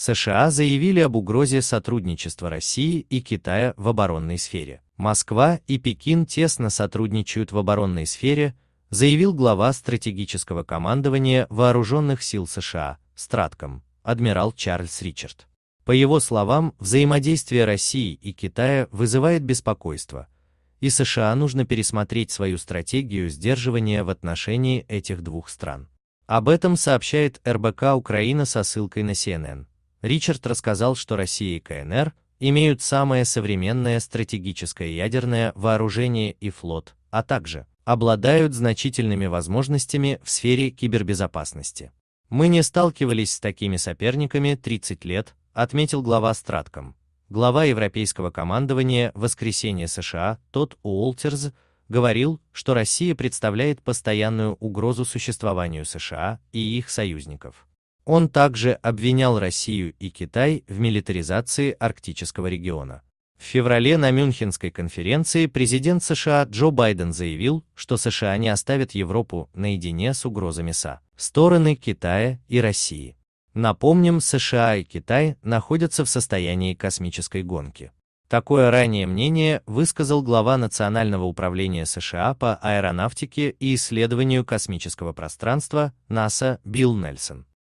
США заявили об угрозе сотрудничества России и Китая в оборонной сфере. Москва и Пекин тесно сотрудничают в оборонной сфере, заявил глава стратегического командования вооруженных сил США, Стратком, адмирал Чарльз Ричард. По его словам, взаимодействие России и Китая вызывает беспокойство, и США нужно пересмотреть свою стратегию сдерживания в отношении этих двух стран. Об этом сообщает РБК Украина со ссылкой на CNN. Ричард рассказал, что Россия и КНР имеют самое современное стратегическое ядерное вооружение и флот, а также обладают значительными возможностями в сфере кибербезопасности. Мы не сталкивались с такими соперниками 30 лет, отметил глава Стратком. Глава европейского командования «Воскресенье США» Тодд Уолтерс говорил, что Россия представляет постоянную угрозу существованию США и их союзников. Он также обвинял Россию и Китай в милитаризации арктического региона. В феврале на Мюнхенской конференции президент США Джо Байден заявил, что США не оставят Европу наедине с угрозами СА, стороны Китая и России. Напомним, США и Китай находятся в состоянии космической гонки. Такое ранее мнение высказал глава Национального управления США по аэронавтике и исследованию космического пространства НАСА Билл Нельсон.